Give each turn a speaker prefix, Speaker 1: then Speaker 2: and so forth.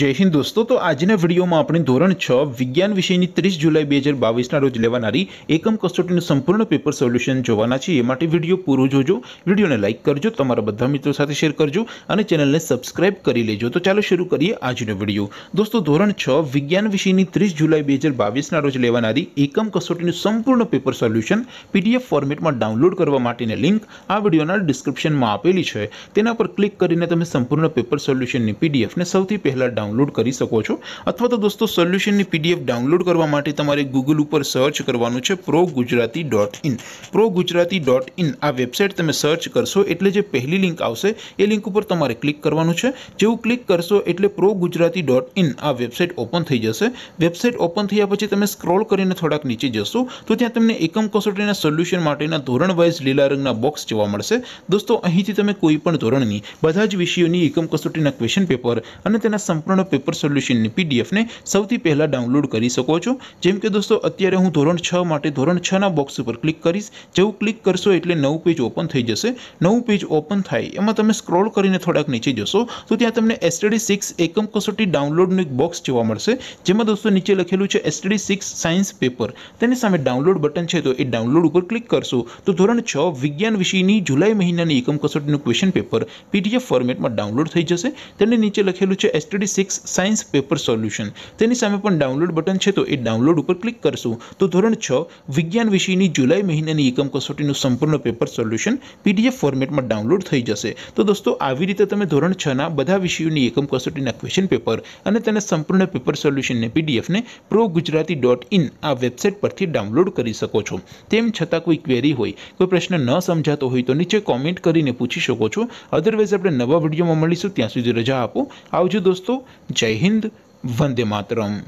Speaker 1: जय हिंद दोस्तों तो आज ने वीडियो मा अपनी ધોરણ 6 વિજ્ઞાન વિષયની 30 જુલાઈ 2022 ના રોજ લેવાનારી એકમ કસોટીનું સંપૂર્ણ પેપર સોલ્યુશન જોવાના છે એમ માટે વિડિયો પૂરો જોજો વિડિયોને લાઈક કરજો તમારો બધા મિત્રો સાથે શેર કરજો અને ચેનલને સબ્સ્ક્રાઇબ કરી લેજો તો ચાલો શરૂ કરીએ આજનો વિડિયો દોસ્તો ધોરણ 6 વિજ્ઞાન વિષયની 30 જુલાઈ 2022 ના રોજ લેવાનારી એકમ કસોટીનું સંપૂર્ણ પેપર સોલ્યુશન પીડીએફ ફોર્મેટમાં ડાઉનલોડ કરવા માટેની લિંક આ વિડિયોના ડિસ્ક્રિપ્શનમાં આપેલી છે તેના પર ક્લિક કરીને તમે સંપૂર્ણ પેપર સોલ્યુશનને પીડીએફ ને સૌથી પહેલા ડાઉનલોડ કરી શકો છો અથવા તો દોસ્તો સોલ્યુશન ની પીડીએફ ડાઉનલોડ કરવા માટે તમારે Google ઉપર સર્ચ કરવાનું છે progujarati.in progujarati.in આ વેબસાઈટ તમે સર્ચ કરશો એટલે જે પહેલી લિંક આવશે એ લિંક ઉપર તમારે ક્લિક કરવાનું છે જેવું ક્લિક કરશો એટલે progujarati.in આ વેબસાઈટ ઓપન થઈ જશે વેબસાઈટ ઓપન થયા પછી તમે સ્ક્રોલ કરીને થોડક નીચે જશો તો ત્યાં તમને એકમ કસોટીના સોલ્યુશન માટેના ધોરણ વાઈસ લીલા રંગના બોક્સ જોવા મળશે દોસ્તો અહીંથી તમે કોઈ પણ ધોરણની બધા જ વિષયોની એકમ કસોટીના ક્વેશ્ચન પેપર અને તેના સ પૂર્ણ પેપર સોલ્યુશન ની પીડીએફ ને સૌથી પહેલા ડાઉનલોડ કરી શકો છો જેમ કે દોસ્તો અત્યારે હું ધોરણ 6 માટે ધોરણ 6 ના બોક્સ ઉપર ક્લિક કરિસ જેવું ક્લિક કરશો એટલે નવો પેજ ઓપન થઈ જશે નવો પેજ ઓપન થાય એમાં તમે સ્ક્રોલ કરીને થોડક નીચે જોશો તો ત્યાં તમને STD 6 એકમ કસોટી ડાઉનલોડ નું એક બોક્સ જોવા મળશે જેમાં દોસ્તો નીચે લખેલું છે STD 6 સાયન્સ પેપર તેની સામે ડાઉનલોડ બટન છે તો એ ડાઉનલોડ ઉપર ક્લિક કરશો તો ધોરણ 6 વિજ્ઞાન વિષયની જુલાઈ મહિનાની એકમ કસોટી નું ક્વેશ્ચન પેપર પીડીએફ ફોર્મેટમાં ડાઉનલોડ થઈ જશે તેની નીચે લખેલું છે STD six science paper solution તેની સામે પણ ડાઉનલોડ બટન છે તો એ ડાઉનલોડ ઉપર ક્લિક કરશું તો ધોરણ છ વિજ્ઞાન વિષયની જુલાઈ મહિનાની એકમ કસોટીનું સંપૂર્ણ પેપર સોલ્યુશન પીડીએફ ફોર્મેટમાં ડાઉનલોડ થઈ જશે તો દોસ્તો આવી રીતે તમે ધોરણ છના બધા વિષયોની એકમ કસોટીના ક્વેશ્ચન પેપર અને તેના સંપૂર્ણ પેપર સોલ્યુશનને પીડીએફને પ્રો ગુજરાતી ડોટ ઇન આ વેબસાઇટ પરથી ડાઉનલોડ કરી શકો છો તેમ છતાં કોઈ ક્વેરી હોય કોઈ પ્રશ્ન ન સમજાતો હોય તો નીચે કોમેન્ટ કરીને પૂછી શકો છો અધરવાઇઝ આપણે નવા વિડીયોમાં મળીશું ત્યાં સુધી રજા આપો આવજો દોસ્તો जय हिंद वंदे मातरम